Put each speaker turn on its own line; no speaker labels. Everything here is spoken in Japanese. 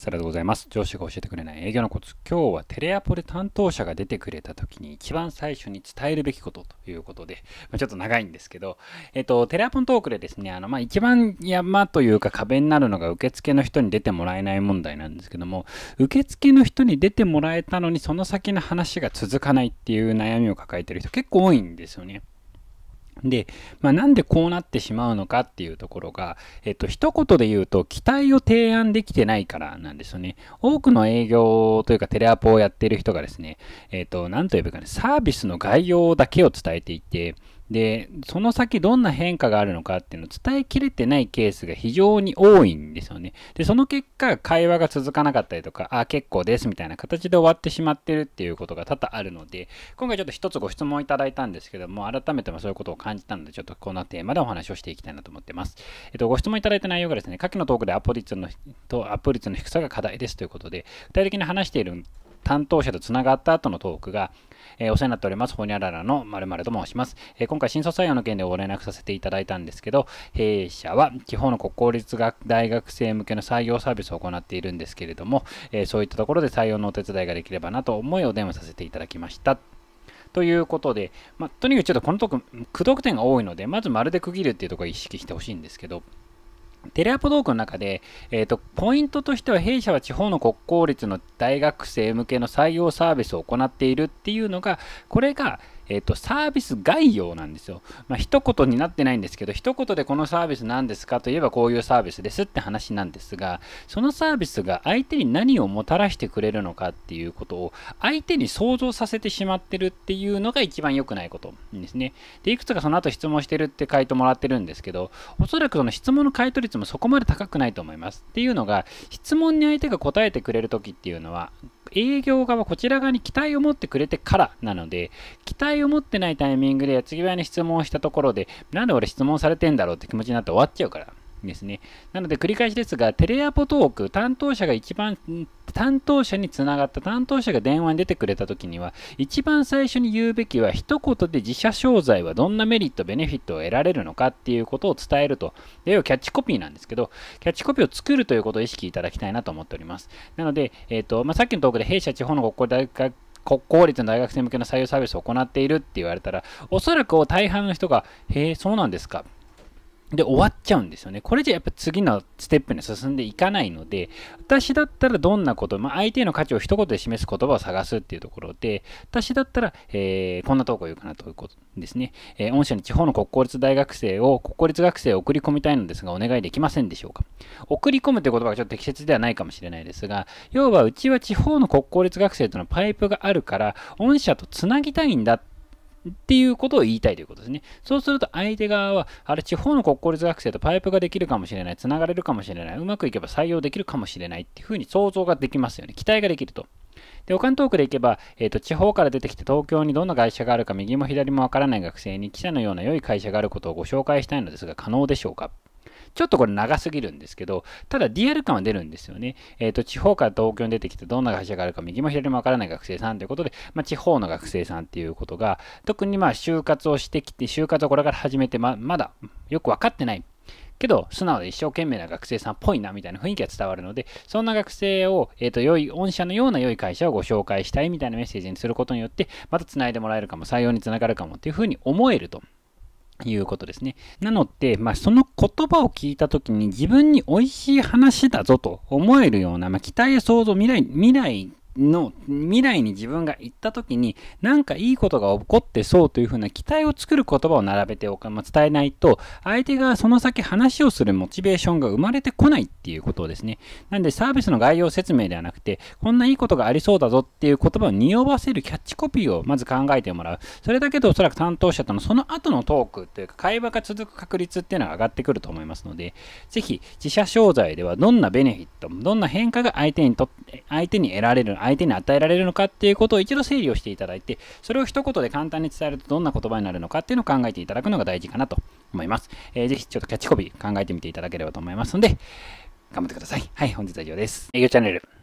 サラでございます。上司が教えてくれない営業のコツ。今日はテレアポで担当者が出てくれた時に一番最初に伝えるべきことということで、まあ、ちょっと長いんですけど、えっと、テレアポのトークでですね、あの、まあ、一番山というか壁になるのが受付の人に出てもらえない問題なんですけども、受付の人に出てもらえたのにその先の話が続かないっていう悩みを抱えてる人結構多いんですよね。で、まあ、なんでこうなってしまうのかっていうところが、えっと、一言で言うと、期待を提案できてないからなんですよね。多くの営業というかテレアポをやっている人がですね、えっと、なんと言えばいいかね、サービスの概要だけを伝えていて、で、その先どんな変化があるのかっていうのを伝えきれてないケースが非常に多いんですよね。で、その結果、会話が続かなかったりとか、あ、結構ですみたいな形で終わってしまってるっていうことが多々あるので、今回ちょっと一つご質問いただいたんですけども、改めてもそういうことを感じたので、ちょっとこのテーマでお話をしていきたいなと思ってます。えっと、ご質問いただいた内容がですね、下記のトークでアポ率の、とアップ率の低さが課題ですということで、具体的に話している担当者とつながった後のトークが、えー、お世話になっております、ほにゃららのまると申します、えー、今回、新卒採用の件でご連絡させていただいたんですけど、弊社は地方の国公立学大学生向けの採用サービスを行っているんですけれども、えー、そういったところで採用のお手伝いができればなと思いお電話させていただきました。ということで、まあ、とにかくちょっとこのトーク、苦読点が多いので、まず丸で区切るっていうところを意識してほしいんですけど、テレアポ道具の中で、えーと、ポイントとしては弊社は地方の国公立の大学生向けの採用サービスを行っているっていうのが、これがえーと、サービス概要なんですよ。まあ、一言になってないんですけど、一言でこのサービス何ですかといえばこういうサービスですって話なんですが、そのサービスが相手に何をもたらしてくれるのかっていうことを相手に想像させてしまってるっていうのが一番良くないことですね。で、いくつかその後質問してるって回答もらってるんですけど、おそらくその質問の回答率もそこまで高くないと思います。っていうのが、質問に相手が答えてくれるときっていうのは、営業側、こちら側に期待を持ってくれてからなので、期待を持ってないタイミングで、次はに質問したところで、なんで俺質問されてんだろうって気持ちになって終わっちゃうから。ですね。なので繰り返しですが、テレアポトーク、担当者が一番、担当者につながった担当者が電話に出てくれた時には、一番最初に言うべきは、一言で自社商材はどんなメリット、ベネフィットを得られるのかっていうことを伝えると。要はキャッチコピーなんですけど、キャッチコピーを作るということを意識いただきたいなと思っております。なので、えっ、ー、と、まあ、さっきのトークで弊社地方の国交大学国公立の大学生向けの採用サービスを行っているって言われたら、おそらく大半の人が、へえ、そうなんですかで、終わっちゃうんですよね。これじゃやっぱ次のステップに進んでいかないので、私だったらどんなこと、まあ、相手の価値を一言で示す言葉を探すっていうところで、私だったら、えー、こんな投稿言うかなということですね。えー、御社に地方の国公立大学生を、国公立学生を送り込みたいのですが、お願いできませんでしょうか。送り込むという言葉がちょっと適切ではないかもしれないですが、要はうちは地方の国公立学生とのパイプがあるから、御社とつなぎたいんだってっていうことを言いたいということですね。そうすると相手側は、あれ、地方の国公立学生とパイプができるかもしれない、つながれるかもしれない、うまくいけば採用できるかもしれないっていうふうに想像ができますよね。期待ができると。で、他のトークでいけば、えっ、ー、と、地方から出てきて東京にどんな会社があるか右も左もわからない学生に記者のような良い会社があることをご紹介したいのですが、可能でしょうかちょっとこれ長すぎるんですけど、ただ DR 感は出るんですよね。えっ、ー、と、地方から東京に出てきて、どんな会社があるか右も左もわからない学生さんということで、まあ、地方の学生さんっていうことが、特にまあ、就活をしてきて、就活をこれから始めて、ままだよく分かってない。けど、素直で一生懸命な学生さんっぽいなみたいな雰囲気が伝わるので、そんな学生を、えっ、ー、と、良い、御社のような良い会社をご紹介したいみたいなメッセージにすることによって、また繋いでもらえるかも、採用につながるかもっていうふうに思えると。いうことですね。なので、まあ、その言葉を聞いたときに自分に美味しい話だぞと思えるような、まあ、期待や想像、未来、未来の未来に自分が行った時に何かいいことが起こってそうというふうな期待を作る言葉を並べておか、まあ、伝えないと相手がその先話をするモチベーションが生まれてこないっていうことですね。なんでサービスの概要説明ではなくてこんないいことがありそうだぞっていう言葉を匂わせるキャッチコピーをまず考えてもらう。それだけでおそらく担当者とのその後のトークというか会話が続く確率っていうのが上がってくると思いますのでぜひ自社商材ではどんなベネフィットどんな変化が相手にと相手に得られる相相手に与えられるのかっていうことを一度整理をしていただいて、それを一言で簡単に伝えるとどんな言葉になるのかっていうのを考えていただくのが大事かなと思います。えー、ぜひちょっとキャッチコピー考えてみていただければと思いますので、頑張ってください。はい、本日は以上です。営業チャンネル。